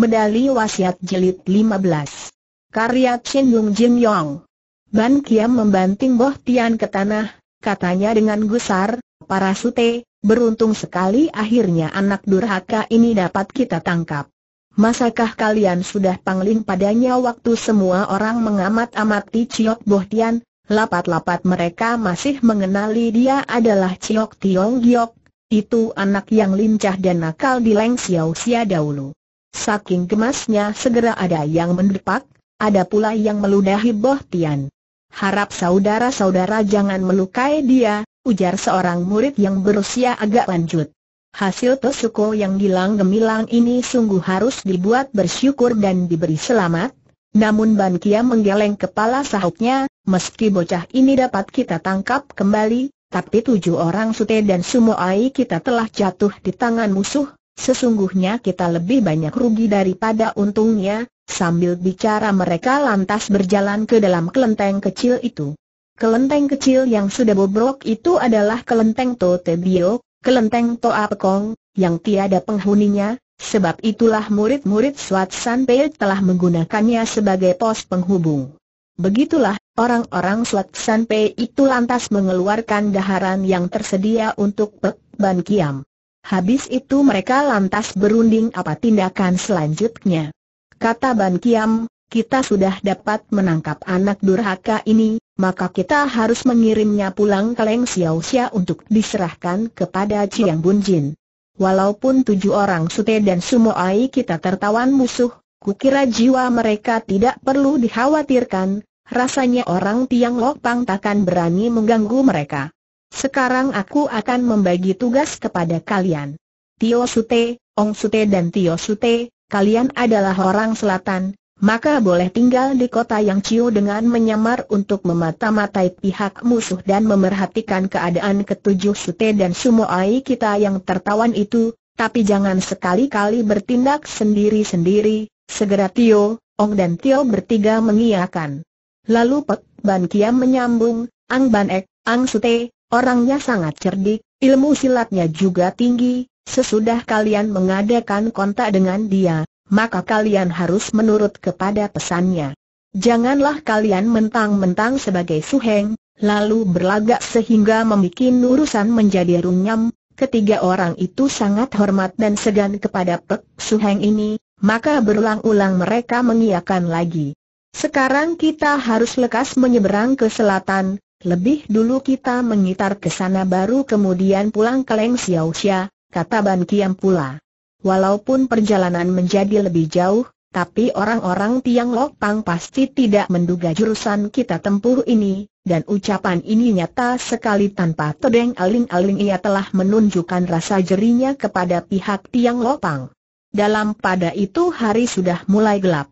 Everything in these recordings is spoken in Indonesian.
Medali Wasiat Jilid 15 Karya Chen Yung Jin Yong Ban Kiam membanting Boh Tian ke tanah, katanya dengan gusar, para sute, beruntung sekali akhirnya anak durhaka ini dapat kita tangkap. Masakah kalian sudah pangling padanya waktu semua orang mengamat-amati Ciok Boh Tian, lapat-lapat mereka masih mengenali dia adalah Ciok Tiong Giok, itu anak yang lincah dan nakal di Leng Xiao Xia dahulu. Saking gemasnya segera ada yang mendepak, ada pula yang meludahi Boh Tian. Harap saudara-saudara jangan melukai dia, ujar seorang murid yang berusia agak lanjut. Hasil Tosuko yang gilang gemilang ini sungguh harus dibuat bersyukur dan diberi selamat. Namun Ban Kia menggeleng kepala sahutnya, meski bocah ini dapat kita tangkap kembali, tapi tujuh orang sute dan ai kita telah jatuh di tangan musuh, Sesungguhnya kita lebih banyak rugi daripada untungnya, sambil bicara mereka lantas berjalan ke dalam kelenteng kecil itu. Kelenteng kecil yang sudah bobrok itu adalah kelenteng Bio, kelenteng Toa Pekong, yang tiada penghuninya, Sebab itulah murid-murid Swat San telah menggunakannya sebagai pos penghubung. Begitulah, orang-orang Swat San itu lantas mengeluarkan daharan yang tersedia untuk Pek Ban Kiam. Habis itu mereka lantas berunding apa tindakan selanjutnya. Kata Ban Kiam, kita sudah dapat menangkap anak durhaka ini, maka kita harus mengirimnya pulang ke Leng Xiao Xia untuk diserahkan kepada Chiang Bun Jin. Walaupun tujuh orang sute dan Sumo Ai kita tertawan musuh, kukira jiwa mereka tidak perlu dikhawatirkan, rasanya orang Tiang Lok Pang takkan berani mengganggu mereka. Sekarang aku akan membagi tugas kepada kalian. Tio Sute, Ong Sute dan Tio Sute, kalian adalah orang selatan, maka boleh tinggal di kota yang Ciu dengan menyamar untuk memata-matai pihak musuh dan memerhatikan keadaan ketujuh Sute dan Sumoai kita yang tertawan itu, tapi jangan sekali-kali bertindak sendiri-sendiri, segera Tio, Ong dan Tio bertiga mengiakan. Lalu Pek Ban Kiam menyambung, Ang Ban Ek, Ang Sute, Orangnya sangat cerdik, ilmu silatnya juga tinggi, sesudah kalian mengadakan kontak dengan dia, maka kalian harus menurut kepada pesannya. Janganlah kalian mentang-mentang sebagai suheng, lalu berlagak sehingga membuat urusan menjadi runyam. Ketiga orang itu sangat hormat dan segan kepada Pek Suheng ini, maka berulang-ulang mereka mengiakan lagi. Sekarang kita harus lekas menyeberang ke selatan, lebih dulu kita mengitar ke sana baru kemudian pulang ke Leng Xiaoxia, kata Ban Kiam pula. Walaupun perjalanan menjadi lebih jauh, tapi orang-orang Tiang Lok Pang pasti tidak menduga jurusan kita tempuh ini, dan ucapan ini nyata sekali tanpa tedeng aling-aling ia telah menunjukkan rasa jerinya kepada pihak Tiang Lok Pang. Dalam pada itu hari sudah mulai gelap.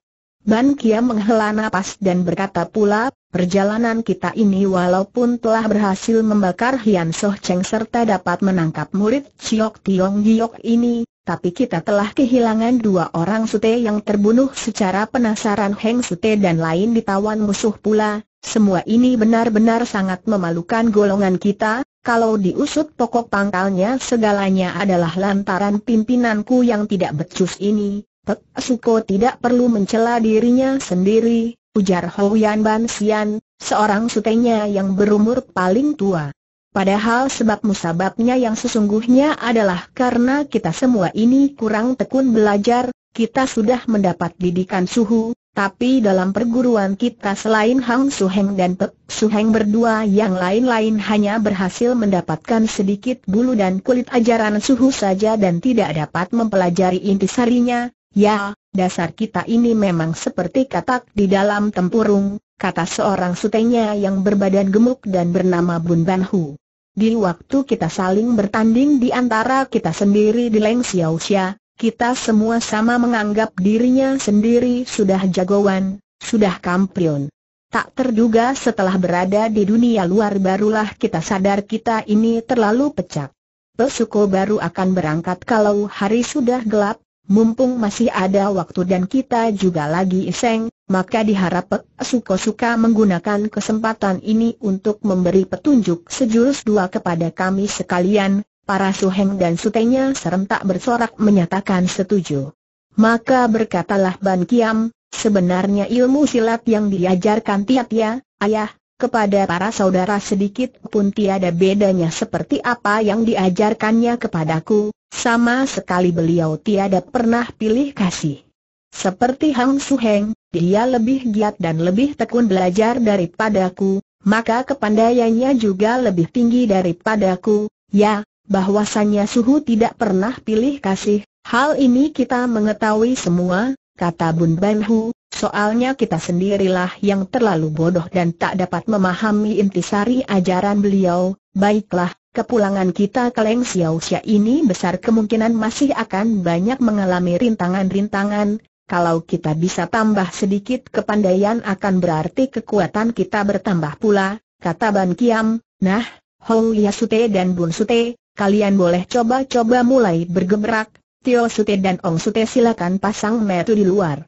Ban Kia menghela nafas dan berkata pula, perjalanan kita ini walaupun telah berhasil membakar Hian Soh Cheng serta dapat menangkap murid Chiok Tiong Giok ini, tapi kita telah kehilangan dua orang sute yang terbunuh secara penasaran Heng Sute dan lain ditawan musuh pula, semua ini benar-benar sangat memalukan golongan kita, kalau diusut pokok pangkalnya segalanya adalah lantaran pimpinanku yang tidak becus ini, Pek Suko tidak perlu mencela dirinya sendiri, ujar Yan Ban Sian, seorang sutenya yang berumur paling tua. Padahal sebab musababnya yang sesungguhnya adalah karena kita semua ini kurang tekun belajar, kita sudah mendapat didikan suhu, tapi dalam perguruan kita selain Hang Su Heng dan Pek Heng berdua yang lain-lain hanya berhasil mendapatkan sedikit bulu dan kulit ajaran suhu saja dan tidak dapat mempelajari intisarinya, Ya, dasar kita ini memang seperti katak di dalam tempurung, kata seorang sutenya yang berbadan gemuk dan bernama Bun Ban Hu. Di waktu kita saling bertanding di antara kita sendiri di Leng Xia, kita semua sama menganggap dirinya sendiri sudah jagoan, sudah kampion. Tak terduga setelah berada di dunia luar barulah kita sadar kita ini terlalu pecah. Pesuko baru akan berangkat kalau hari sudah gelap, Mumpung masih ada waktu dan kita juga lagi iseng, maka diharap suka-suka menggunakan kesempatan ini untuk memberi petunjuk sejurus dua kepada kami sekalian, para suheng dan sutenya serentak bersorak menyatakan setuju. Maka berkatalah Ban Kiam, sebenarnya ilmu silat yang diajarkan ya ayah, kepada para saudara sedikit pun tiada bedanya seperti apa yang diajarkannya kepadaku, sama sekali beliau tiada pernah pilih kasih. Seperti Hang Su Heng, dia lebih giat dan lebih tekun belajar daripadaku, maka kepandaiannya juga lebih tinggi daripadaku, ya, bahwasannya suhu tidak pernah pilih kasih, hal ini kita mengetahui semua, kata Bun Ban Hu, Soalnya kita sendirilah yang terlalu bodoh dan tak dapat memahami intisari ajaran beliau, baiklah, kepulangan kita ke Leng Xiao Xia ini besar kemungkinan masih akan banyak mengalami rintangan-rintangan, kalau kita bisa tambah sedikit kepandaian akan berarti kekuatan kita bertambah pula, kata Ban Kiam, nah, Hou Sute dan Bun Sute, kalian boleh coba-coba mulai bergerak, Tio Sute dan Ong Sute silakan pasang metu di luar.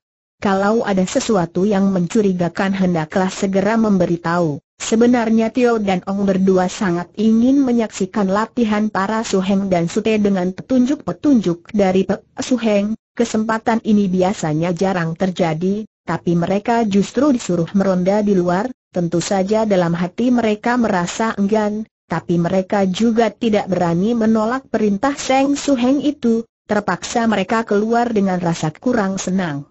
Kalau ada sesuatu yang mencurigakan hendaklah segera memberitahu. Sebenarnya Tio dan Ong berdua sangat ingin menyaksikan latihan para suheng dan sute dengan petunjuk-petunjuk dari Pe Suheng. Kesempatan ini biasanya jarang terjadi, tapi mereka justru disuruh meronda di luar. Tentu saja dalam hati mereka merasa enggan, tapi mereka juga tidak berani menolak perintah Seng Suheng itu. Terpaksa mereka keluar dengan rasa kurang senang.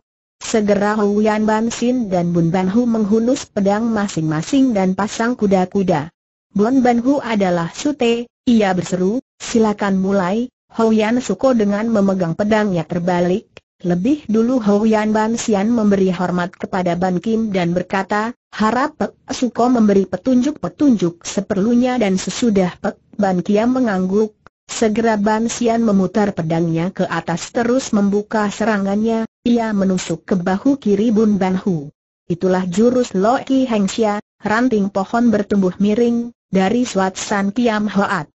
Segera Huyan Ban Sin dan Bun Ban Hu menghunus pedang masing-masing dan pasang kuda-kuda. Bun Ban Hu adalah sute, ia berseru, silakan mulai, Huyan Suko dengan memegang pedangnya terbalik. Lebih dulu Yan Ban Sian memberi hormat kepada Ban Kim dan berkata, harap Pek Suko memberi petunjuk-petunjuk seperlunya dan sesudah Pek Ban Kiam mengangguk, Segera Ban Xian memutar pedangnya ke atas terus membuka serangannya, ia menusuk ke bahu kiri Bun Ban Hu. Itulah jurus Lo Ki Heng Xia, ranting pohon bertumbuh miring, dari Suat San Kiam Hoat.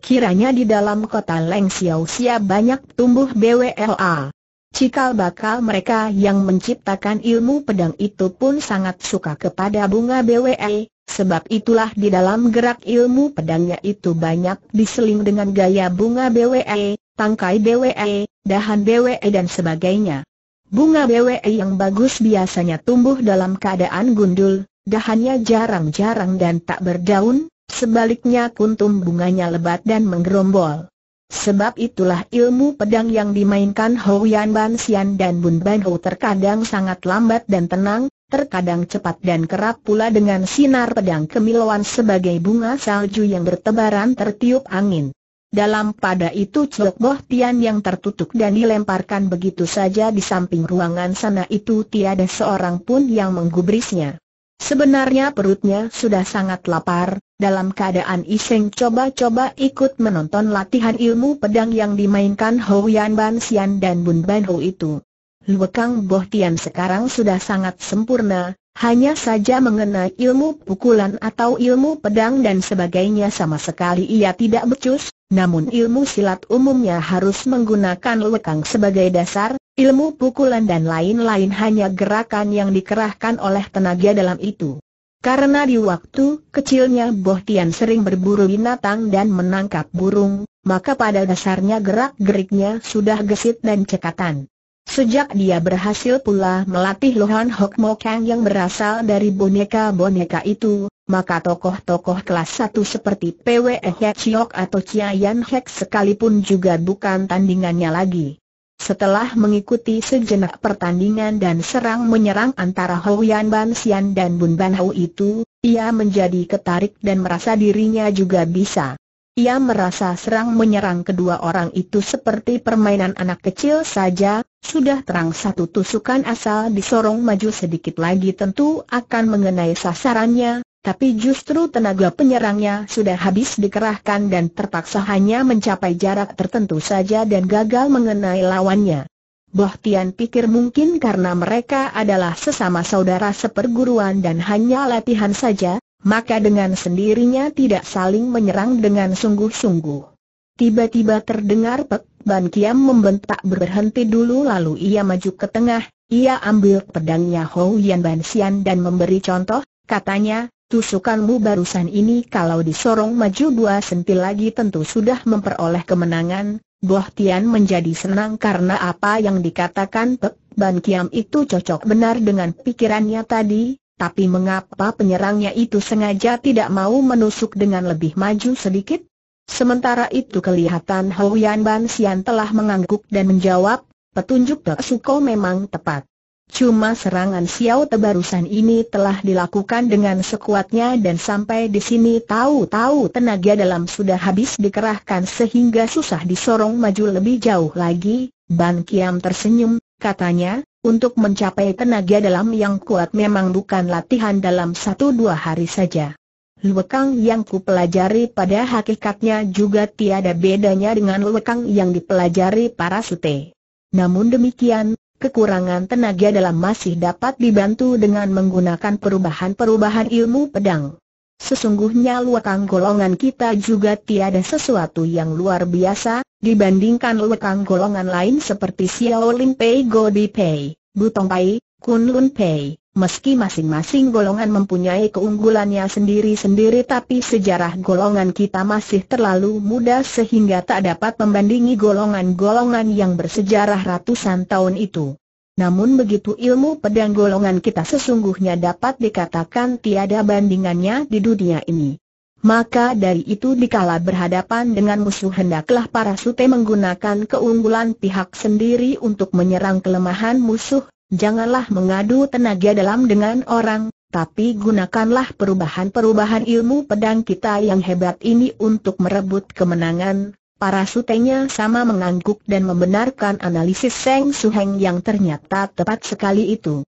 Kiranya di dalam kota Leng Xiao Xia banyak tumbuh BWLA. Cikal bakal mereka yang menciptakan ilmu pedang itu pun sangat suka kepada bunga BWLA. Sebab itulah di dalam gerak ilmu pedangnya itu banyak diseling dengan gaya bunga BWE, tangkai BWE, dahan BWE dan sebagainya. Bunga BWE yang bagus biasanya tumbuh dalam keadaan gundul, dahannya jarang-jarang dan tak berdaun, sebaliknya kuntum bunganya lebat dan menggerombol. Sebab itulah ilmu pedang yang dimainkan Hou Yan Ban Xian dan Bun Ban Hou terkadang sangat lambat dan tenang, terkadang cepat dan kerap pula dengan sinar pedang kemilauan sebagai bunga salju yang bertebaran tertiup angin. Dalam pada itu Cok Boh Tian yang tertutup dan dilemparkan begitu saja di samping ruangan sana itu tiada seorang pun yang menggubrisnya. Sebenarnya perutnya sudah sangat lapar, dalam keadaan iseng coba-coba ikut menonton latihan ilmu pedang yang dimainkan Hou Yan Ban Xian dan Bun Ban Ho itu. Luekang Boh Tian sekarang sudah sangat sempurna, hanya saja mengenai ilmu pukulan atau ilmu pedang dan sebagainya sama sekali ia tidak becus, namun ilmu silat umumnya harus menggunakan lekang sebagai dasar, ilmu pukulan dan lain-lain hanya gerakan yang dikerahkan oleh tenaga dalam itu. Karena di waktu kecilnya Boh Tian sering berburu binatang dan menangkap burung, maka pada dasarnya gerak-geriknya sudah gesit dan cekatan. Sejak dia berhasil pula melatih Lohan Hok Mo Kang yang berasal dari boneka-boneka itu, maka tokoh-tokoh kelas satu seperti PWE Hek Chiok atau Chia Yan Hek sekalipun juga bukan tandingannya lagi. Setelah mengikuti sejenak pertandingan dan serang menyerang antara Hou Yan Ban Xian dan Bun Ban Hou itu, ia menjadi ketarik dan merasa dirinya juga bisa. Ia merasa serang menyerang kedua orang itu seperti permainan anak kecil saja, sudah terang satu tusukan asal disorong maju sedikit lagi tentu akan mengenai sasarannya, tapi justru tenaga penyerangnya sudah habis dikerahkan dan terpaksa hanya mencapai jarak tertentu saja dan gagal mengenai lawannya. Bohtian pikir mungkin karena mereka adalah sesama saudara seperguruan dan hanya latihan saja, maka dengan sendirinya tidak saling menyerang dengan sungguh-sungguh. Tiba-tiba terdengar Pek Ban Kiam membentak berhenti dulu lalu ia maju ke tengah, ia ambil pedangnya Hou Yan Ban Xian dan memberi contoh, katanya, tusukanmu barusan ini kalau disorong maju dua sentil lagi tentu sudah memperoleh kemenangan, Boh Tian menjadi senang karena apa yang dikatakan Pek Ban Kiam itu cocok benar dengan pikirannya tadi, tapi mengapa penyerangnya itu sengaja tidak mau menusuk dengan lebih maju sedikit? Sementara itu kelihatan Hou Yan Ban Xian telah mengangguk dan menjawab, petunjuk Dok Suko memang tepat. Cuma serangan Xiao tebarusan ini telah dilakukan dengan sekuatnya dan sampai di sini tahu-tahu tenaga dalam sudah habis dikerahkan sehingga susah disorong maju lebih jauh lagi. Ban Kiam tersenyum, katanya, untuk mencapai tenaga dalam yang kuat memang bukan latihan dalam satu dua hari saja. Luekang yang ku pelajari pada hakikatnya juga tiada bedanya dengan luekang yang dipelajari para sute. Namun demikian, kekurangan tenaga dalam masih dapat dibantu dengan menggunakan perubahan-perubahan ilmu pedang. Sesungguhnya luakang golongan kita juga tiada sesuatu yang luar biasa, dibandingkan luakang golongan lain seperti Xiao Lin Pei Go Bi Pei, Butong Pei, Kun Lun Pei. Meski masing-masing golongan mempunyai keunggulannya sendiri-sendiri tapi sejarah golongan kita masih terlalu muda sehingga tak dapat membandingi golongan-golongan yang bersejarah ratusan tahun itu. Namun begitu ilmu pedang golongan kita sesungguhnya dapat dikatakan tiada bandingannya di dunia ini. Maka dari itu dikala berhadapan dengan musuh hendaklah para sute menggunakan keunggulan pihak sendiri untuk menyerang kelemahan musuh, janganlah mengadu tenaga dalam dengan orang, tapi gunakanlah perubahan-perubahan ilmu pedang kita yang hebat ini untuk merebut kemenangan, Para sutenya sama mengangguk dan membenarkan analisis Seng Suheng yang ternyata tepat sekali itu.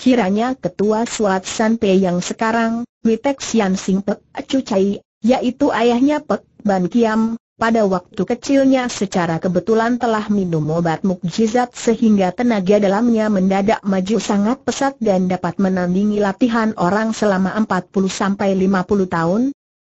Kiranya ketua Suat San Pei yang sekarang, Witek Sian Sing Pek Acu Cai, yaitu ayahnya Pek Ban Kiam, pada waktu kecilnya secara kebetulan telah minum obat mukjizat sehingga tenaga dalamnya mendadak maju sangat pesat dan dapat menandingi latihan orang selama 40-50 tahun,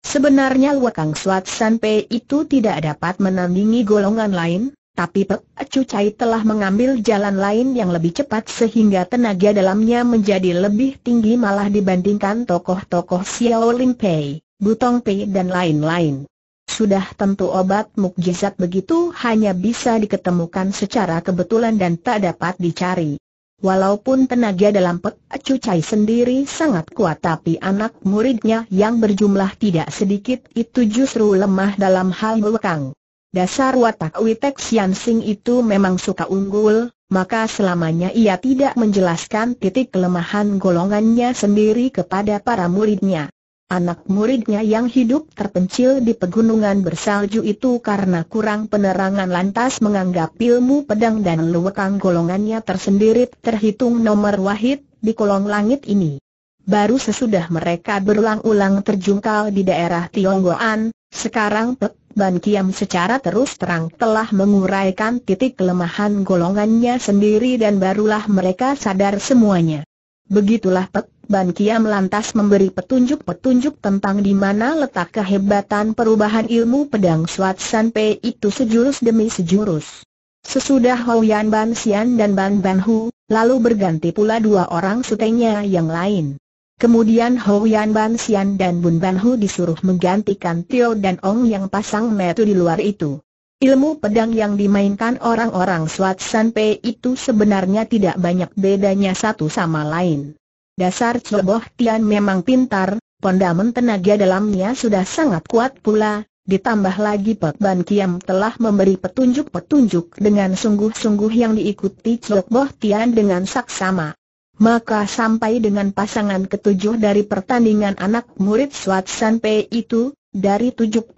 Sebenarnya Wakang Suat Pei itu tidak dapat menandingi golongan lain, tapi Pek Cucai telah mengambil jalan lain yang lebih cepat sehingga tenaga dalamnya menjadi lebih tinggi malah dibandingkan tokoh-tokoh Xiao Lim Pei, Butong Pei dan lain-lain. Sudah tentu obat mukjizat begitu hanya bisa diketemukan secara kebetulan dan tak dapat dicari. Walaupun tenaga dalam Pek Acu Cai sendiri sangat kuat tapi anak muridnya yang berjumlah tidak sedikit itu justru lemah dalam hal mewekang. Dasar watak Witek Sian Sing itu memang suka unggul, maka selamanya ia tidak menjelaskan titik kelemahan golongannya sendiri kepada para muridnya. Anak muridnya yang hidup terpencil di pegunungan bersalju itu karena kurang penerangan lantas menganggap ilmu pedang dan luwekang golongannya tersendiri terhitung nomor wahid di kolong langit ini. Baru sesudah mereka berulang-ulang terjungkal di daerah Tionggoan, sekarang Pek Ban Kiam secara terus terang telah menguraikan titik kelemahan golongannya sendiri dan barulah mereka sadar semuanya. Begitulah Pek Ban Kiam lantas memberi petunjuk-petunjuk tentang di mana letak kehebatan perubahan ilmu pedang Suat San Pei itu sejurus demi sejurus. Sesudah yan Ban Xian dan Ban Ban Hu, lalu berganti pula dua orang sutenya yang lain. Kemudian yan Ban Xian dan Bun Ban Hu disuruh menggantikan Tio dan Ong yang pasang metu di luar itu. Ilmu pedang yang dimainkan orang-orang Swat Sanpei itu sebenarnya tidak banyak bedanya satu sama lain. Dasar Coboh Tian memang pintar, pondamen tenaga dalamnya sudah sangat kuat pula, ditambah lagi Pek Ban Kiam telah memberi petunjuk-petunjuk dengan sungguh-sungguh yang diikuti Coboh Tian dengan saksama. Maka sampai dengan pasangan ketujuh dari pertandingan anak murid Swat Sanpei itu, dari 72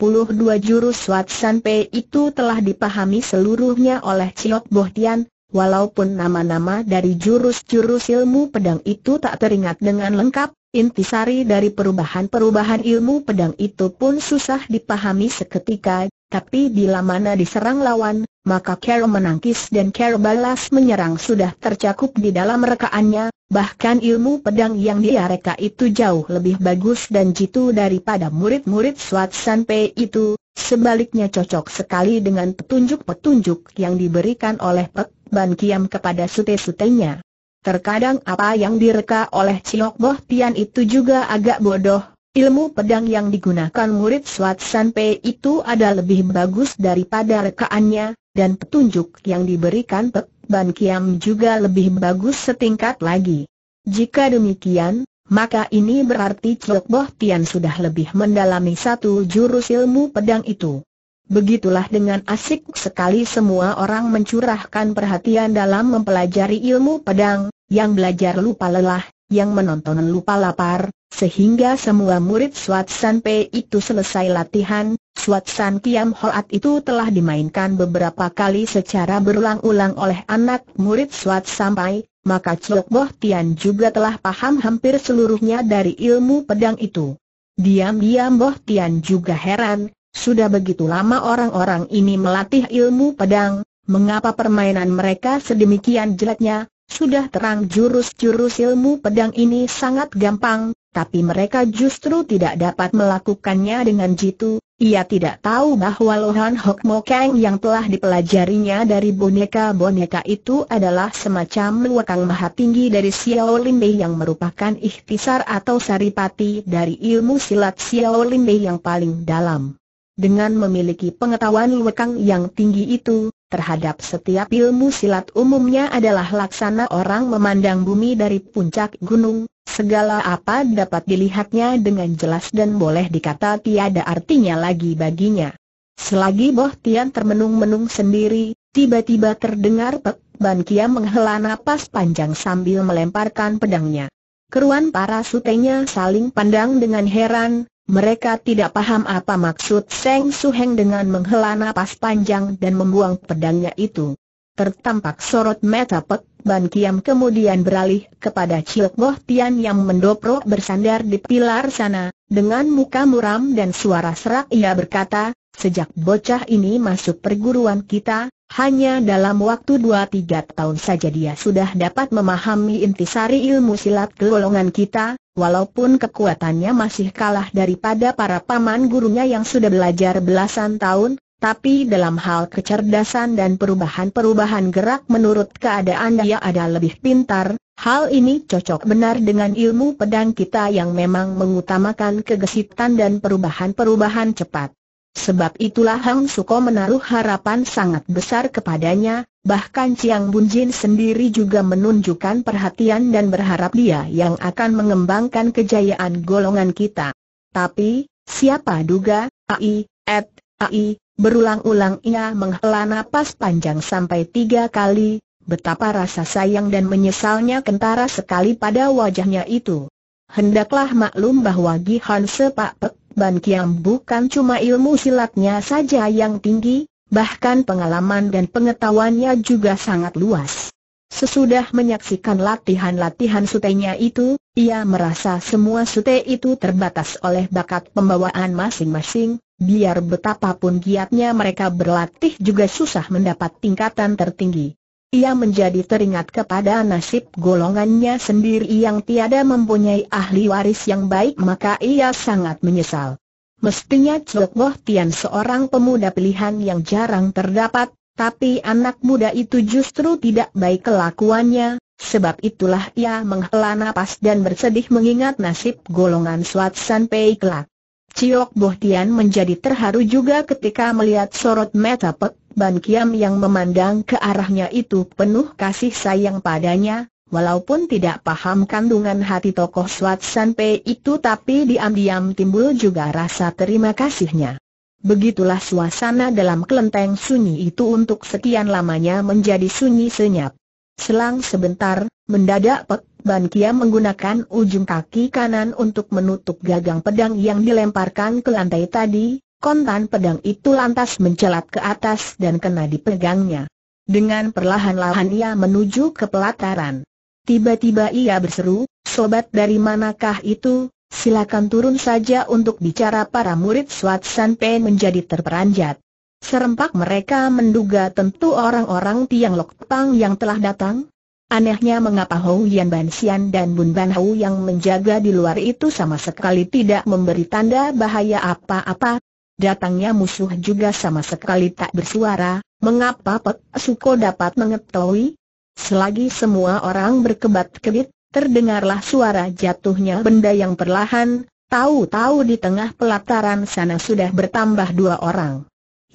jurus San P itu telah dipahami seluruhnya oleh cilok Boh Tian, walaupun nama-nama dari jurus-jurus ilmu pedang itu tak teringat dengan lengkap, intisari dari perubahan-perubahan ilmu pedang itu pun susah dipahami seketika, tapi bila mana diserang lawan, maka Carol menangkis dan Carol balas menyerang sudah tercakup di dalam rekaannya, bahkan ilmu pedang yang dia reka itu jauh lebih bagus dan jitu daripada murid-murid Swat Sanpei itu, sebaliknya cocok sekali dengan petunjuk-petunjuk yang diberikan oleh Pek Ban Kiam kepada sute-sutenya. Terkadang apa yang direka oleh Ciok Boh Tian itu juga agak bodoh, Ilmu pedang yang digunakan murid Swat Sanpei itu ada lebih bagus daripada rekaannya, dan petunjuk yang diberikan Pek Ban Kiam juga lebih bagus setingkat lagi. Jika demikian, maka ini berarti Chok Boh Tian sudah lebih mendalami satu jurus ilmu pedang itu. Begitulah dengan asik sekali semua orang mencurahkan perhatian dalam mempelajari ilmu pedang, yang belajar lupa lelah, yang menonton lupa lapar, sehingga semua murid swat San Pei itu selesai latihan, swat San Kiam Hoat itu telah dimainkan beberapa kali secara berulang-ulang oleh anak murid Suat Sampai, maka Chok Boh Tian juga telah paham hampir seluruhnya dari ilmu pedang itu. Diam-diam Boh Tian juga heran, sudah begitu lama orang-orang ini melatih ilmu pedang, mengapa permainan mereka sedemikian jeleknya, sudah terang jurus-jurus ilmu pedang ini sangat gampang, tapi mereka justru tidak dapat melakukannya dengan jitu. Ia tidak tahu bahwa Lohan Hok Mo Kang yang telah dipelajarinya dari boneka-boneka itu adalah semacam luakang maha tinggi dari Xiao Bei yang merupakan ikhtisar atau saripati dari ilmu silat Xiao Bei yang paling dalam. Dengan memiliki pengetahuan luakang yang tinggi itu, terhadap setiap ilmu silat umumnya adalah laksana orang memandang bumi dari puncak gunung, Segala apa dapat dilihatnya dengan jelas dan boleh dikata tiada artinya lagi baginya. Selagi Boh Tian termenung-menung sendiri, tiba-tiba terdengar Pek Ban Kia menghela napas panjang sambil melemparkan pedangnya. Keruan para sutenya saling pandang dengan heran, mereka tidak paham apa maksud Seng Heng dengan menghela napas panjang dan membuang pedangnya itu. Tertampak sorot mata Pek Ban Kiam kemudian beralih kepada Chiok Boh Tian yang mendoprok bersandar di pilar sana. Dengan muka muram dan suara serak ia berkata, sejak bocah ini masuk perguruan kita, hanya dalam waktu 2 tiga tahun saja dia sudah dapat memahami intisari ilmu silat golongan kita, walaupun kekuatannya masih kalah daripada para paman gurunya yang sudah belajar belasan tahun, tapi dalam hal kecerdasan dan perubahan-perubahan gerak menurut keadaan dia ada lebih pintar, hal ini cocok benar dengan ilmu pedang kita yang memang mengutamakan kegesitan dan perubahan-perubahan cepat. Sebab itulah Hang Suko menaruh harapan sangat besar kepadanya, bahkan Chiang Bunjin sendiri juga menunjukkan perhatian dan berharap dia yang akan mengembangkan kejayaan golongan kita. Tapi, siapa duga, AI, Ed, AI, Berulang-ulang ia menghela napas panjang sampai tiga kali, betapa rasa sayang dan menyesalnya kentara sekali pada wajahnya itu. Hendaklah maklum bahwa Gihan Sepak Pek Ban Kiam bukan cuma ilmu silatnya saja yang tinggi, bahkan pengalaman dan pengetahuannya juga sangat luas. Sesudah menyaksikan latihan-latihan sutenya itu, ia merasa semua sute itu terbatas oleh bakat pembawaan masing-masing, biar betapapun giatnya mereka berlatih juga susah mendapat tingkatan tertinggi. Ia menjadi teringat kepada nasib golongannya sendiri yang tiada mempunyai ahli waris yang baik maka ia sangat menyesal. Mestinya Chok Boh Tian seorang pemuda pilihan yang jarang terdapat, tapi anak muda itu justru tidak baik kelakuannya, sebab itulah ia menghela nafas dan bersedih mengingat nasib golongan swat San Pei kelak. Ciok Bohtian menjadi terharu juga ketika melihat sorot mata Pek Ban Kiam yang memandang ke arahnya itu penuh kasih sayang padanya, walaupun tidak paham kandungan hati tokoh Swat Sanpe itu tapi diam-diam timbul juga rasa terima kasihnya. Begitulah suasana dalam kelenteng sunyi itu untuk sekian lamanya menjadi sunyi senyap. Selang sebentar, mendadak Pek Ban Kia menggunakan ujung kaki kanan untuk menutup gagang pedang yang dilemparkan ke lantai tadi, kontan pedang itu lantas mencelat ke atas dan kena dipegangnya. Dengan perlahan-lahan ia menuju ke pelataran. Tiba-tiba ia berseru, sobat dari manakah itu, silakan turun saja untuk bicara para murid Swat San Pen menjadi terperanjat. Serempak mereka menduga tentu orang-orang Tiang Lok Pang yang telah datang. Anehnya mengapa Hou Yan Ban Xian dan Bun Ban Hou yang menjaga di luar itu sama sekali tidak memberi tanda bahaya apa-apa. Datangnya musuh juga sama sekali tak bersuara, mengapa Pek Suko dapat mengetahui? Selagi semua orang berkebat-kebit, terdengarlah suara jatuhnya benda yang perlahan, tahu-tahu di tengah pelataran sana sudah bertambah dua orang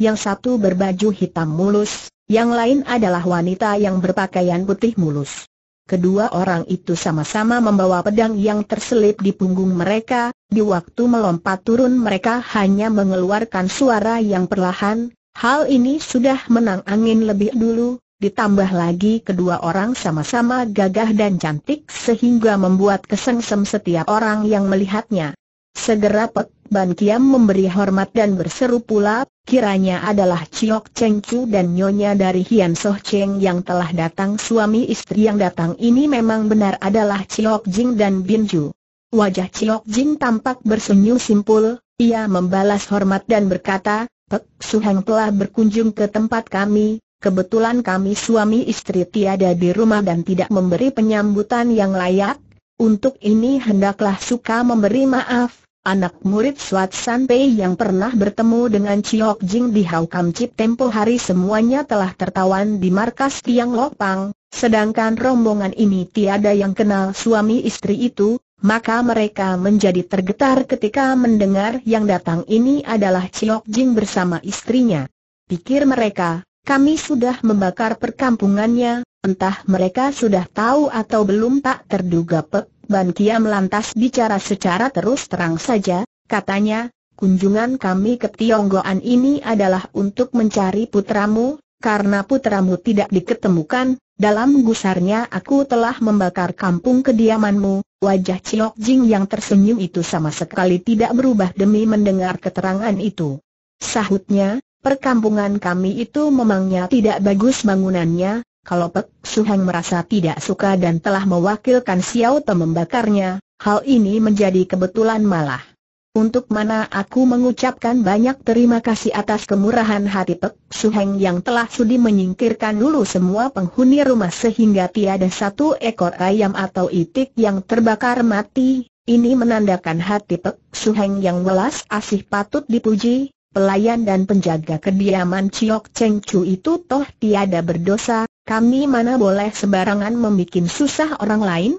yang satu berbaju hitam mulus, yang lain adalah wanita yang berpakaian putih mulus. Kedua orang itu sama-sama membawa pedang yang terselip di punggung mereka, di waktu melompat turun mereka hanya mengeluarkan suara yang perlahan, hal ini sudah menang angin lebih dulu, ditambah lagi kedua orang sama-sama gagah dan cantik sehingga membuat kesengsem setiap orang yang melihatnya. Segera Pek Ban Kiam memberi hormat dan berseru pula, kiranya adalah Chiok Cheng Chu dan Nyonya dari Hian Soh Cheng yang telah datang suami istri yang datang ini memang benar adalah Chiok Jing dan Bin Ju. Wajah Chiok Jing tampak bersenyum simpul, ia membalas hormat dan berkata, Pek telah berkunjung ke tempat kami, Kebetulan kami suami istri tiada di rumah dan tidak memberi penyambutan yang layak, untuk ini hendaklah suka memberi maaf, Anak murid Swat San Pei yang pernah bertemu dengan Chiok Jing di Hau Kam Chip tempo hari semuanya telah tertawan di markas Tiang Lok Pang. sedangkan rombongan ini tiada yang kenal suami istri itu, maka mereka menjadi tergetar ketika mendengar yang datang ini adalah Chiok Jing bersama istrinya. Pikir mereka, kami sudah membakar perkampungannya, entah mereka sudah tahu atau belum tak terduga pek Ban Kiam lantas bicara secara terus terang saja, katanya, kunjungan kami ke Tionggoan ini adalah untuk mencari putramu, karena putramu tidak diketemukan, dalam gusarnya aku telah membakar kampung kediamanmu, wajah Ciok Jing yang tersenyum itu sama sekali tidak berubah demi mendengar keterangan itu. Sahutnya, perkampungan kami itu memangnya tidak bagus bangunannya, kalau Pek Suheng merasa tidak suka dan telah mewakilkan Xiao Te membakarnya, hal ini menjadi kebetulan malah. Untuk mana aku mengucapkan banyak terima kasih atas kemurahan hati Pek Suheng yang telah sudi menyingkirkan dulu semua penghuni rumah sehingga tiada satu ekor ayam atau itik yang terbakar mati. Ini menandakan hati Pek Suheng yang welas asih patut dipuji. Pelayan dan penjaga kediaman Chiok Cheng Chu itu toh tiada berdosa, kami mana boleh sebarangan membuat susah orang lain?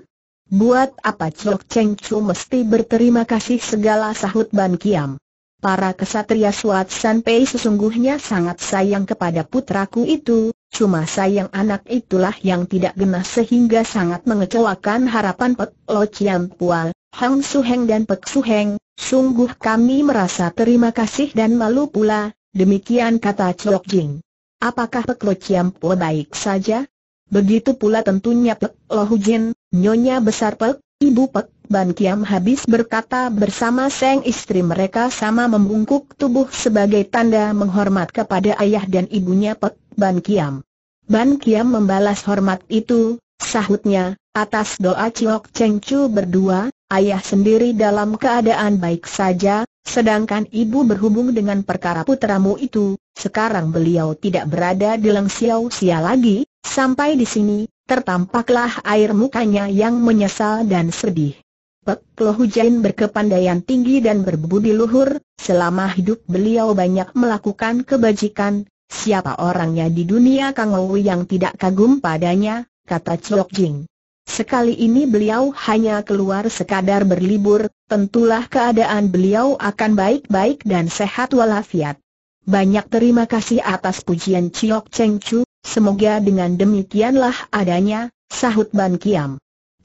Buat apa Chok Cheng Chu mesti berterima kasih segala sahut Ban Kiam. Para kesatria Suat San Pei sesungguhnya sangat sayang kepada putraku itu, cuma sayang anak itulah yang tidak genah sehingga sangat mengecewakan harapan Pek Lo Chiam Pual, Hang Su Heng dan Pek Su Heng, sungguh kami merasa terima kasih dan malu pula, demikian kata Chok Jing. Apakah Pek Lo Chiam Po baik saja? Begitu pula tentunya Pek Lo Jin, Nyonya Besar Pek, Ibu Pek, Ban Kiam habis berkata bersama seng istri mereka sama membungkuk tubuh sebagai tanda menghormat kepada ayah dan ibunya Pek, Ban Kiam. Ban Kiam membalas hormat itu, sahutnya, atas doa Ciok Cheng Chu berdua, ayah sendiri dalam keadaan baik saja, Sedangkan ibu berhubung dengan perkara putramu itu, sekarang beliau tidak berada di Lengsiau Sia lagi, sampai di sini, tertampaklah air mukanya yang menyesal dan sedih. Pek Hujain berkepandaian tinggi dan berbudi luhur, selama hidup beliau banyak melakukan kebajikan, siapa orangnya di dunia Kang Owi yang tidak kagum padanya, kata Chok Jing. Sekali ini beliau hanya keluar sekadar berlibur, tentulah keadaan beliau akan baik-baik dan sehat walafiat. Banyak terima kasih atas pujian Ciok Cheng Chu, semoga dengan demikianlah adanya, sahut Ban Kiam.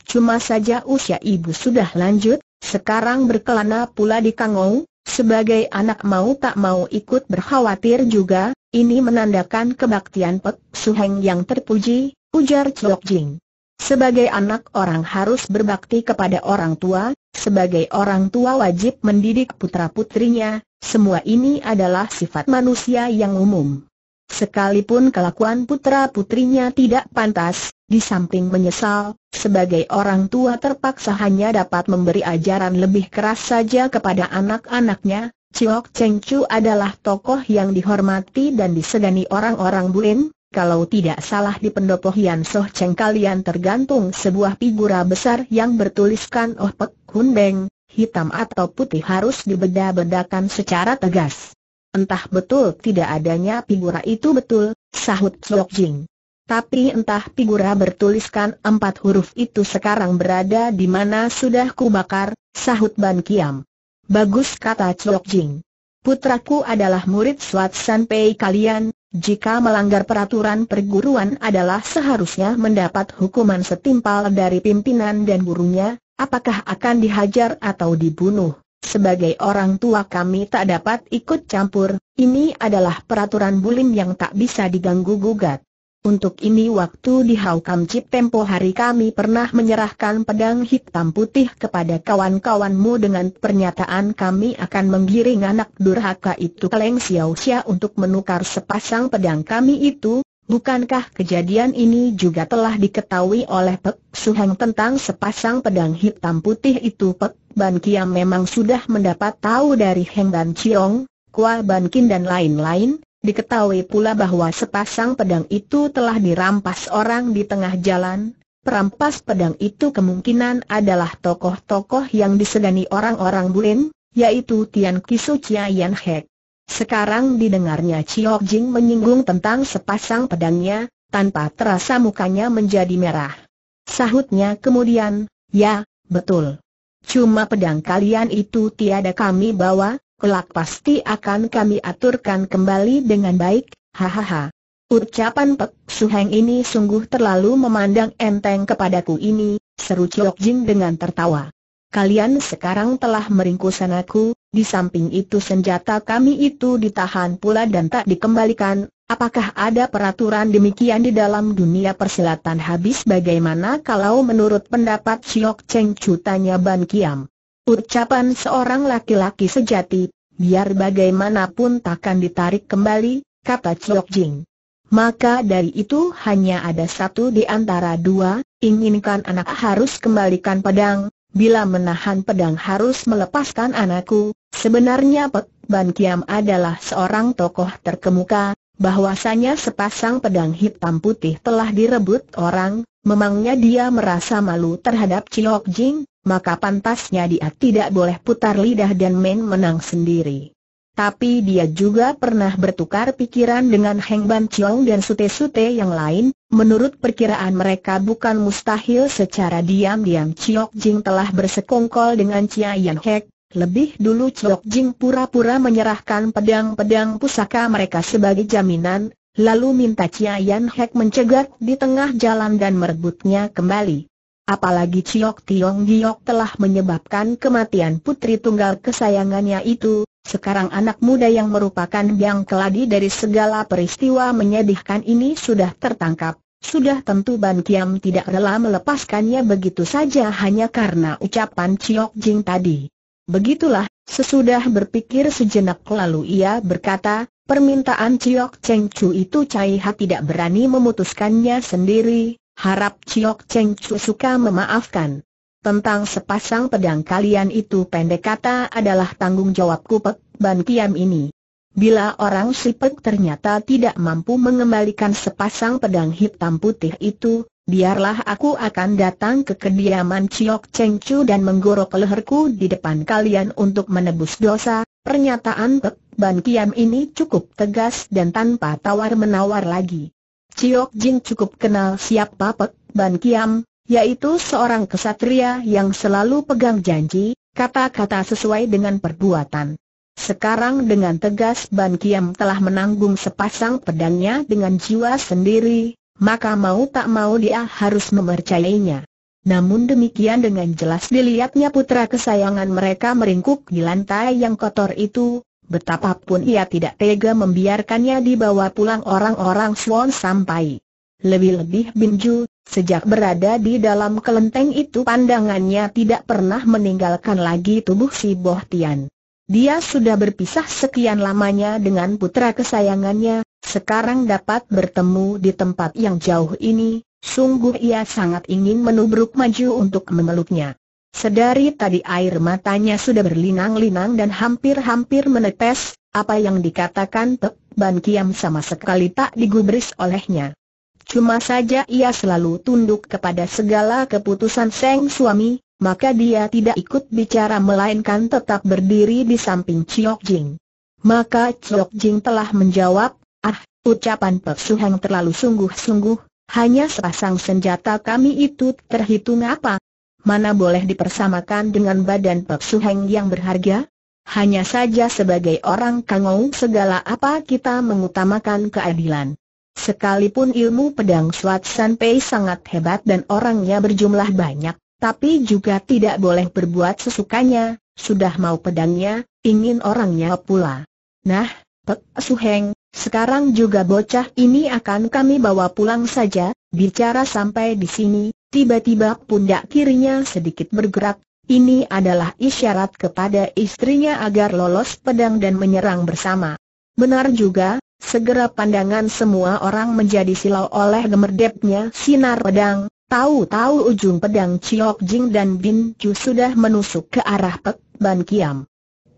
Cuma saja usia ibu sudah lanjut, sekarang berkelana pula di Kangou, sebagai anak mau tak mau ikut berkhawatir juga, ini menandakan kebaktian Pek Suheng yang terpuji, ujar Ciok Jing. Sebagai anak orang harus berbakti kepada orang tua, sebagai orang tua wajib mendidik putra-putrinya, semua ini adalah sifat manusia yang umum. Sekalipun kelakuan putra-putrinya tidak pantas, di samping menyesal, sebagai orang tua terpaksa hanya dapat memberi ajaran lebih keras saja kepada anak-anaknya, Chiok Cheng Chu adalah tokoh yang dihormati dan disegani orang-orang Bulin, kalau tidak salah di pendopo Hian Soh Cheng kalian tergantung sebuah figura besar yang bertuliskan Oh Pek Hun Beng, hitam atau putih harus dibedah bedakan secara tegas. Entah betul tidak adanya figura itu betul, sahut Sok Jing. Tapi entah figura bertuliskan empat huruf itu sekarang berada di mana sudah kubakar, sahut Ban Kiam. Bagus kata Chok Jing. Putraku adalah murid Swat San Pei kalian, jika melanggar peraturan perguruan adalah seharusnya mendapat hukuman setimpal dari pimpinan dan gurunya, apakah akan dihajar atau dibunuh. Sebagai orang tua kami tak dapat ikut campur, ini adalah peraturan bulim yang tak bisa diganggu-gugat. Untuk ini waktu di Haukam Cip tempo hari kami pernah menyerahkan pedang hitam putih kepada kawan-kawanmu dengan pernyataan kami akan menggiring anak durhaka itu Leng Xiao Xia untuk menukar sepasang pedang kami itu, bukankah kejadian ini juga telah diketahui oleh Pek Suheng tentang sepasang pedang hitam putih itu Pek Ban Kiam memang sudah mendapat tahu dari Heng Dan Chiong, Kua Ban Kin dan lain-lain, Diketahui pula bahwa sepasang pedang itu telah dirampas orang di tengah jalan. Perampas pedang itu kemungkinan adalah tokoh-tokoh yang disegani orang-orang Bulin, yaitu Tian Kisu Chia Yan Hek. Sekarang didengarnya Chiok Jing menyinggung tentang sepasang pedangnya, tanpa terasa mukanya menjadi merah. Sahutnya kemudian, ya, betul. Cuma pedang kalian itu tiada kami bawa, kelak pasti akan kami aturkan kembali dengan baik, hahaha. Ucapan Pek Suheng ini sungguh terlalu memandang enteng kepadaku ini, seru Chiok Jin dengan tertawa. Kalian sekarang telah meringkusan aku, di samping itu senjata kami itu ditahan pula dan tak dikembalikan, Apakah ada peraturan demikian di dalam dunia persilatan habis bagaimana kalau menurut pendapat Siok Cheng Chu tanya Ban Kiam? Ucapan seorang laki-laki sejati, biar bagaimanapun takkan ditarik kembali, kata Chok Jing. Maka dari itu hanya ada satu di antara dua, inginkan anak harus kembalikan pedang, bila menahan pedang harus melepaskan anakku. Sebenarnya Pek Ban Kiam adalah seorang tokoh terkemuka, bahwasanya sepasang pedang hitam putih telah direbut orang, memangnya dia merasa malu terhadap Chiok Jing, maka pantasnya dia tidak boleh putar lidah dan main-menang sendiri. Tapi dia juga pernah bertukar pikiran dengan Heng Ban Chiong dan Sute Sute yang lain, menurut perkiraan mereka bukan mustahil secara diam-diam Chiok Jing telah bersekongkol dengan Chia Yan Hek, lebih dulu Chok Jing pura-pura menyerahkan pedang-pedang pusaka mereka sebagai jaminan, lalu minta Chia Yan Hek mencegat di tengah jalan dan merebutnya kembali. Apalagi Chiok Tiong Giok telah menyebabkan kematian putri tunggal kesayangannya itu, sekarang anak muda yang merupakan biang keladi dari segala peristiwa menyedihkan ini sudah tertangkap, sudah tentu Ban Kiam tidak rela melepaskannya begitu saja hanya karena ucapan Chiok Jing tadi. Begitulah, sesudah berpikir sejenak lalu ia berkata, permintaan Ciok Cheng Chu itu Cai Ha tidak berani memutuskannya sendiri, harap Ciok Cheng Chu suka memaafkan. Tentang sepasang pedang kalian itu pendek kata adalah tanggung jawabku Pek Ban Kiam ini. Bila orang si Pek ternyata tidak mampu mengembalikan sepasang pedang hitam putih itu, biarlah aku akan datang ke kediaman Chiok Cheng Chu dan menggorok leherku di depan kalian untuk menebus dosa, pernyataan Pek Ban Kiam ini cukup tegas dan tanpa tawar-menawar lagi. Chiok Jing cukup kenal siapa Pek Ban Kiam, yaitu seorang kesatria yang selalu pegang janji, kata-kata sesuai dengan perbuatan. Sekarang dengan tegas Ban Kiam telah menanggung sepasang pedangnya dengan jiwa sendiri, maka mau tak mau dia harus mempercayainya. Namun demikian dengan jelas dilihatnya putra kesayangan mereka meringkuk di lantai yang kotor itu, betapapun ia tidak tega membiarkannya dibawa pulang orang-orang Swan sampai. Lebih-lebih Binju, sejak berada di dalam kelenteng itu pandangannya tidak pernah meninggalkan lagi tubuh si Boh Tian. Dia sudah berpisah sekian lamanya dengan putra kesayangannya, sekarang dapat bertemu di tempat yang jauh ini, sungguh ia sangat ingin menubruk maju untuk memeluknya. Sedari tadi air matanya sudah berlinang-linang dan hampir-hampir menetes, apa yang dikatakan teb, Ban Kiam sama sekali tak digubris olehnya. Cuma saja ia selalu tunduk kepada segala keputusan Seng suami, maka dia tidak ikut bicara melainkan tetap berdiri di samping Chiok Jing. Maka Chiok Jing telah menjawab, Ah, ucapan Pek Suheng terlalu sungguh-sungguh, hanya sepasang senjata kami itu terhitung apa? Mana boleh dipersamakan dengan badan Pek Suheng yang berharga? Hanya saja sebagai orang kangou segala apa kita mengutamakan keadilan. Sekalipun ilmu pedang Suat Sanpei sangat hebat dan orangnya berjumlah banyak, tapi juga tidak boleh berbuat sesukanya, sudah mau pedangnya, ingin orangnya pula. Nah, Pek Suheng, sekarang juga bocah ini akan kami bawa pulang saja, bicara sampai di sini, tiba-tiba pundak kirinya sedikit bergerak, ini adalah isyarat kepada istrinya agar lolos pedang dan menyerang bersama. Benar juga, segera pandangan semua orang menjadi silau oleh gemerdepnya sinar pedang. Tahu-tahu ujung pedang Chiok Jing dan Bin Chu sudah menusuk ke arah Pek Ban Kiam.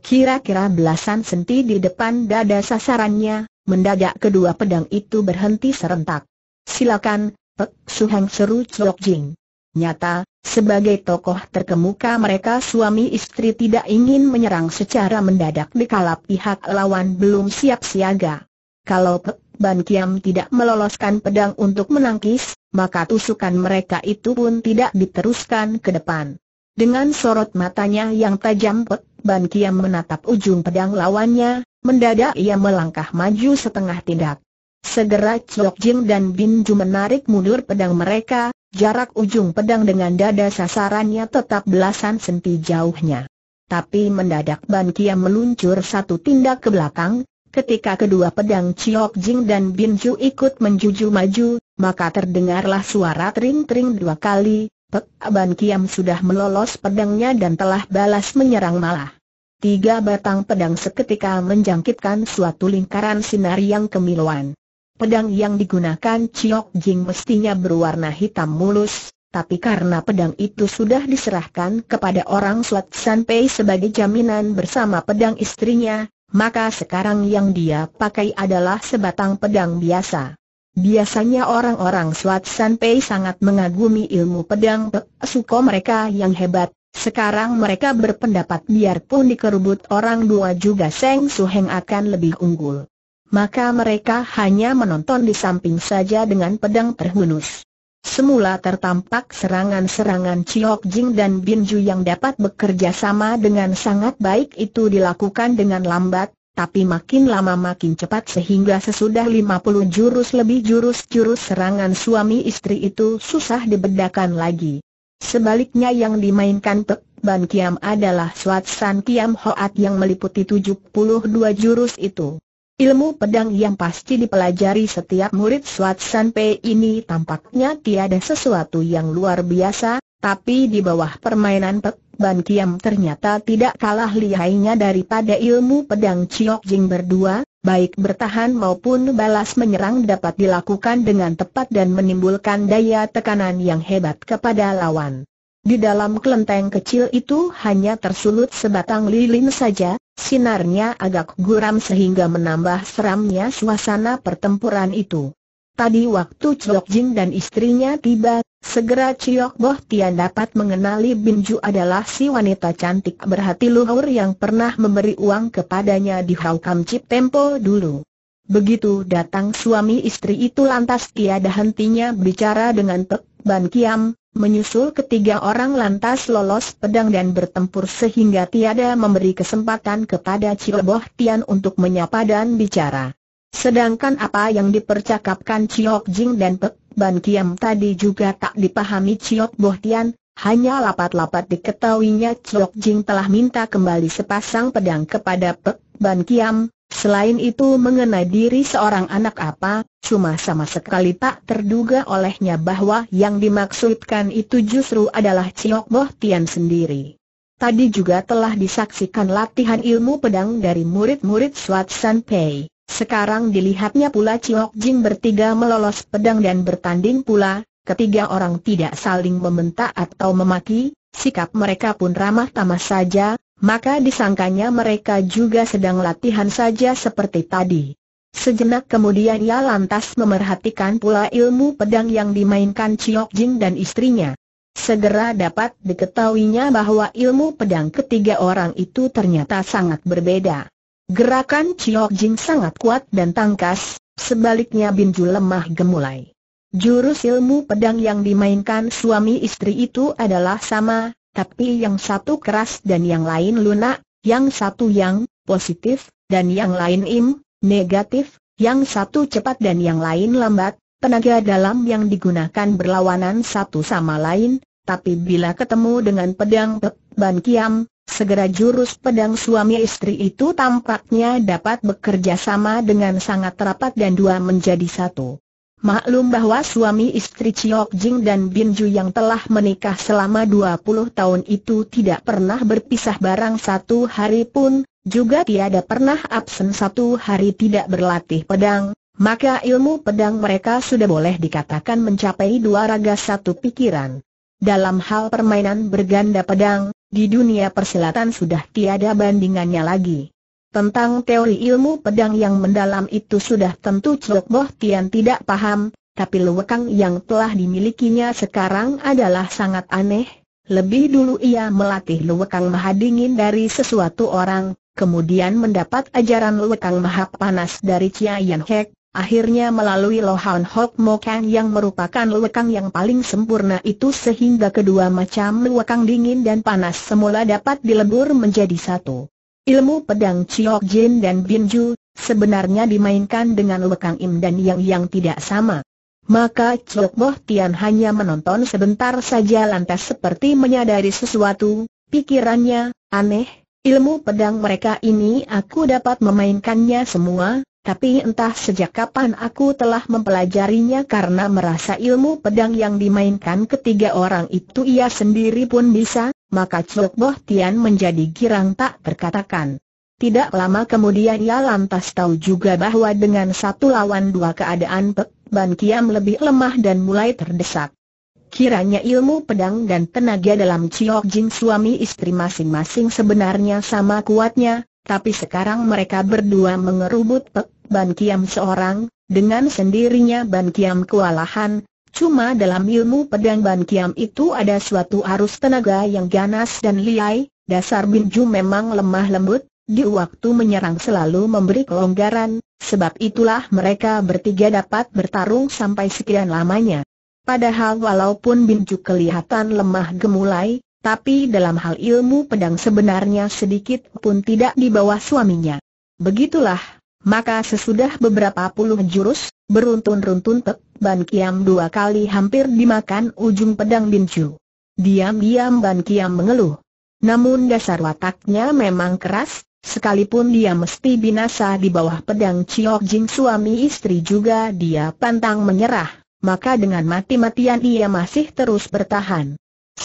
Kira-kira belasan senti di depan dada sasarannya, Mendadak kedua pedang itu berhenti serentak. Silakan, Pek Suhang seru Chok Jing. Nyata, sebagai tokoh terkemuka mereka suami istri tidak ingin menyerang secara mendadak di dikala pihak lawan belum siap siaga. Kalau Pek Ban Kiam tidak meloloskan pedang untuk menangkis, maka tusukan mereka itu pun tidak diteruskan ke depan. Dengan sorot matanya yang tajam Pek Ban Kiam menatap ujung pedang lawannya, Mendadak ia melangkah maju setengah tindak. Segera Chok Jing dan Bin Ju menarik mundur pedang mereka, jarak ujung pedang dengan dada sasarannya tetap belasan senti jauhnya. Tapi mendadak Ban Kia meluncur satu tindak ke belakang, ketika kedua pedang Chok Jing dan Bin Ju ikut menjuju maju, maka terdengarlah suara tering tring dua kali, Pek Ban Kiam sudah melolos pedangnya dan telah balas menyerang malah. Tiga batang pedang seketika menjangkitkan suatu lingkaran sinar yang kemiluan. Pedang yang digunakan Chiok Jing mestinya berwarna hitam mulus, tapi karena pedang itu sudah diserahkan kepada orang Suat Sanpei sebagai jaminan bersama pedang istrinya, maka sekarang yang dia pakai adalah sebatang pedang biasa. Biasanya orang-orang Suat Sanpei sangat mengagumi ilmu pedang Suko mereka yang hebat, sekarang mereka berpendapat biarpun dikerubut orang dua juga Seng Suheng akan lebih unggul. Maka mereka hanya menonton di samping saja dengan pedang terhunus. Semula tertampak serangan-serangan Chiok Jing dan Bin Ju yang dapat bekerja sama dengan sangat baik itu dilakukan dengan lambat, tapi makin lama makin cepat sehingga sesudah 50 jurus lebih jurus-jurus serangan suami istri itu susah dibedakan lagi. Sebaliknya yang dimainkan Pek Ban Kiam adalah Suat San Kiam Hoat yang meliputi 72 jurus itu. Ilmu pedang yang pasti dipelajari setiap murid Suat San pe ini tampaknya tiada sesuatu yang luar biasa, tapi di bawah permainan Pek Ban Kiam ternyata tidak kalah lihainya daripada ilmu pedang Chiok Jing berdua, baik bertahan maupun balas menyerang dapat dilakukan dengan tepat dan menimbulkan daya tekanan yang hebat kepada lawan. Di dalam kelenteng kecil itu hanya tersulut sebatang lilin saja, sinarnya agak guram sehingga menambah seramnya suasana pertempuran itu. Tadi waktu Chiok Jin dan istrinya tiba, segera Chiok Boh Tian dapat mengenali Bin Ju adalah si wanita cantik berhati luhur yang pernah memberi uang kepadanya di Hau Kam Chip Tempo dulu. Begitu datang suami istri itu lantas tiada hentinya bicara dengan Pek Ban Kiam, menyusul ketiga orang lantas lolos pedang dan bertempur sehingga tiada memberi kesempatan kepada Chiok Boh Tian untuk menyapa dan bicara. Sedangkan apa yang dipercakapkan Chiok Jing dan Pek Ban Kiam tadi juga tak dipahami Chiok Bohtian, hanya lapat-lapat diketahuinya Chiok Jing telah minta kembali sepasang pedang kepada Pek Ban Kiam, selain itu mengenai diri seorang anak apa, cuma sama sekali tak terduga olehnya bahwa yang dimaksudkan itu justru adalah Chiok Bohtian sendiri. Tadi juga telah disaksikan latihan ilmu pedang dari murid-murid Swat San Pei. Sekarang dilihatnya pula Ciok Jin bertiga melolos pedang dan bertanding pula, ketiga orang tidak saling membentak atau memaki, sikap mereka pun ramah tamah saja, maka disangkanya mereka juga sedang latihan saja seperti tadi. Sejenak kemudian ia lantas memerhatikan pula ilmu pedang yang dimainkan Ciok Jin dan istrinya. Segera dapat diketahuinya bahwa ilmu pedang ketiga orang itu ternyata sangat berbeda. Gerakan Chiok Jing sangat kuat dan tangkas, sebaliknya Binju lemah gemulai. Jurus ilmu pedang yang dimainkan suami istri itu adalah sama, tapi yang satu keras dan yang lain lunak, yang satu yang positif, dan yang lain im, negatif, yang satu cepat dan yang lain lambat, tenaga dalam yang digunakan berlawanan satu sama lain, tapi bila ketemu dengan pedang Ban Kiam, Segera jurus pedang suami istri itu tampaknya dapat bekerja sama dengan sangat rapat dan dua menjadi satu. Maklum bahwa suami istri Chiok Jing dan Bin Ju yang telah menikah selama 20 tahun itu tidak pernah berpisah barang satu hari pun, juga tiada pernah absen satu hari tidak berlatih pedang, maka ilmu pedang mereka sudah boleh dikatakan mencapai dua raga satu pikiran. Dalam hal permainan berganda pedang, di dunia persilatan sudah tiada bandingannya lagi. Tentang teori ilmu pedang yang mendalam itu sudah tentu Cok Boh Tian tidak paham, tapi lewekang yang telah dimilikinya sekarang adalah sangat aneh. Lebih dulu ia melatih lewekang maha dingin dari sesuatu orang, kemudian mendapat ajaran lewekang maha panas dari Chia Yan Hek, akhirnya melalui Lohan Hok Mokang yang merupakan lekang yang paling sempurna itu sehingga kedua macam lekang dingin dan panas semula dapat dilebur menjadi satu. Ilmu pedang Chiok Jin dan Binju sebenarnya dimainkan dengan lekang Im dan Yang yang tidak sama. Maka Chiok Boh Tian hanya menonton sebentar saja lantas seperti menyadari sesuatu, pikirannya, aneh, ilmu pedang mereka ini aku dapat memainkannya semua, tapi entah sejak kapan aku telah mempelajarinya karena merasa ilmu pedang yang dimainkan ketiga orang itu ia sendiri pun bisa, maka Cuk Boh Tian menjadi girang tak berkatakan. Tidak lama kemudian ia lantas tahu juga bahwa dengan satu lawan dua keadaan Pek Ban Kiam lebih lemah dan mulai terdesak. Kiranya ilmu pedang dan tenaga dalam Chiok Jin suami istri masing-masing sebenarnya sama kuatnya, tapi sekarang mereka berdua mengerubut Pek Ban Kiam seorang, dengan sendirinya Ban Kiam kewalahan, cuma dalam ilmu pedang Ban Kiam itu ada suatu arus tenaga yang ganas dan liai, dasar Binju memang lemah lembut, di waktu menyerang selalu memberi kelonggaran, sebab itulah mereka bertiga dapat bertarung sampai sekian lamanya. Padahal walaupun Binju kelihatan lemah gemulai, tapi dalam hal ilmu pedang sebenarnya sedikit pun tidak di bawah suaminya. Begitulah, maka sesudah beberapa puluh jurus, beruntun-runtun Pek Ban Kiam dua kali hampir dimakan ujung pedang Bincu. Diam-diam Ban Kiam mengeluh. Namun dasar wataknya memang keras, sekalipun dia mesti binasa di bawah pedang Chiok Jing suami istri juga dia pantang menyerah, maka dengan mati-matian ia masih terus bertahan.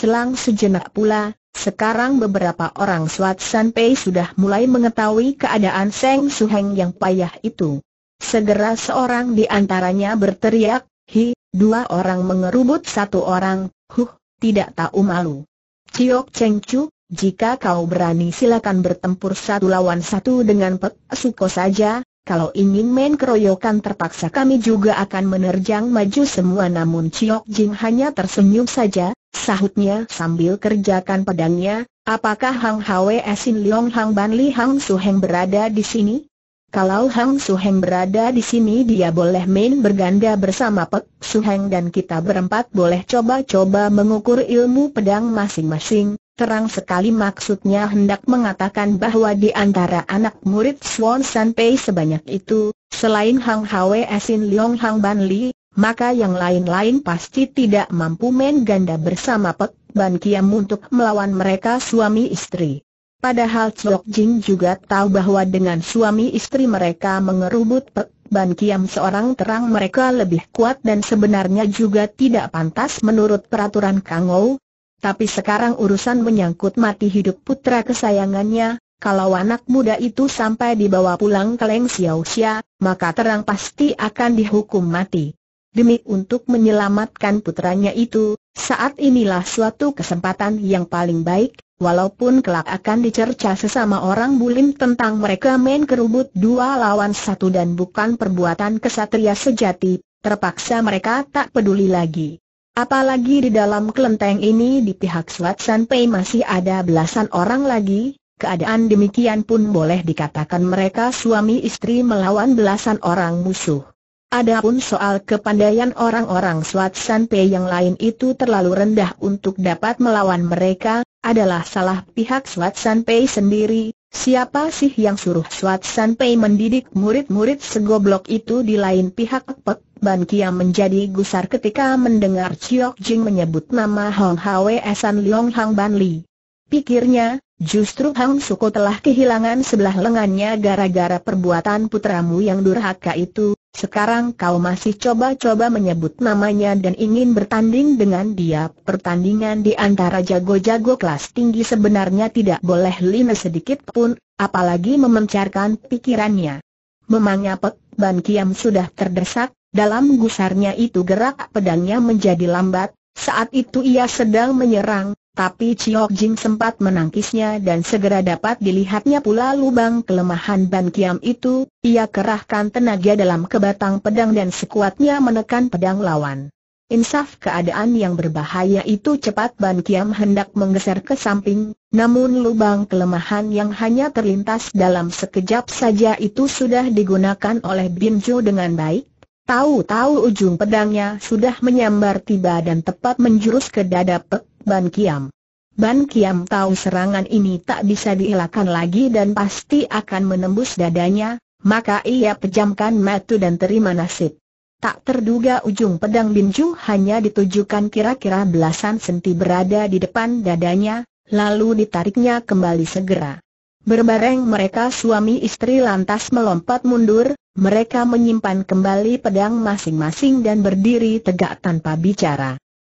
Selang sejenak pula, sekarang beberapa orang swat San Pei sudah mulai mengetahui keadaan Seng Suheng yang payah itu. Segera seorang di antaranya berteriak, Hi, dua orang mengerubut satu orang, huh, tidak tahu malu. Ciok Cheng Chu, jika kau berani silakan bertempur satu lawan satu dengan Pek Suko saja, kalau ingin main keroyokan terpaksa kami juga akan menerjang maju semua namun Ciok Jing hanya tersenyum saja, sahutnya sambil kerjakan pedangnya, apakah Hang Hwe Sin Leong Hang Ban Li Hang Su Heng berada di sini? Kalau Hang Su Heng berada di sini dia boleh main berganda bersama Pek Su Heng dan kita berempat boleh coba-coba mengukur ilmu pedang masing-masing, Terang sekali maksudnya hendak mengatakan bahwa di antara anak murid Swan Sanpei sebanyak itu, selain Hang Hwe Sin Leong Hang Ban Li, maka yang lain-lain pasti tidak mampu main ganda bersama Pek Ban Kiam untuk melawan mereka suami istri. Padahal Chok Jing juga tahu bahwa dengan suami istri mereka mengerubut Pek Ban Kiam seorang terang mereka lebih kuat dan sebenarnya juga tidak pantas menurut peraturan Kang Ou, tapi sekarang urusan menyangkut mati hidup putra kesayangannya, kalau anak muda itu sampai dibawa pulang ke Leng Xiao Xia, maka terang pasti akan dihukum mati. Demi untuk menyelamatkan putranya itu, saat inilah suatu kesempatan yang paling baik, walaupun kelak akan dicerca sesama orang bulim tentang mereka main kerubut dua lawan satu dan bukan perbuatan kesatria sejati, terpaksa mereka tak peduli lagi. Apalagi di dalam kelenteng ini di pihak Swat Pei masih ada belasan orang lagi, keadaan demikian pun boleh dikatakan mereka suami istri melawan belasan orang musuh. Adapun soal kepandaian orang-orang Swat Pei yang lain itu terlalu rendah untuk dapat melawan mereka, adalah salah pihak Swat Pei sendiri, Siapa sih yang suruh Suat Sanpei mendidik murid-murid segoblok itu di lain pihak Pek Ban Kia menjadi gusar ketika mendengar Chiok Jing menyebut nama Hong Hwe San Leong Hang Ban Li. Pikirnya, justru Hang Suko telah kehilangan sebelah lengannya gara-gara perbuatan putramu yang durhaka itu, sekarang kau masih coba-coba menyebut namanya dan ingin bertanding dengan dia. Pertandingan di antara jago-jago kelas tinggi sebenarnya tidak boleh lina sedikit pun, apalagi memencarkan pikirannya. Memangnya Pek Ban Kiam sudah terdesak, dalam gusarnya itu gerak pedangnya menjadi lambat, saat itu ia sedang menyerang, tapi Chiok Jing sempat menangkisnya dan segera dapat dilihatnya pula lubang kelemahan Ban Kiam itu, ia kerahkan tenaga dalam kebatang pedang dan sekuatnya menekan pedang lawan. Insaf keadaan yang berbahaya itu cepat Ban Kiam hendak menggeser ke samping, namun lubang kelemahan yang hanya terlintas dalam sekejap saja itu sudah digunakan oleh Bin Jo dengan baik. Tahu-tahu ujung pedangnya sudah menyambar tiba dan tepat menjurus ke dada Pek Ban Kiam. Ban Kiam tahu serangan ini tak bisa dielakkan lagi dan pasti akan menembus dadanya, maka ia pejamkan mata dan terima nasib. Tak terduga ujung pedang Binju hanya ditujukan kira-kira belasan senti berada di depan dadanya, lalu ditariknya kembali segera. Berbareng mereka suami istri lantas melompat mundur, mereka menyimpan kembali pedang masing-masing dan berdiri tegak tanpa bicara.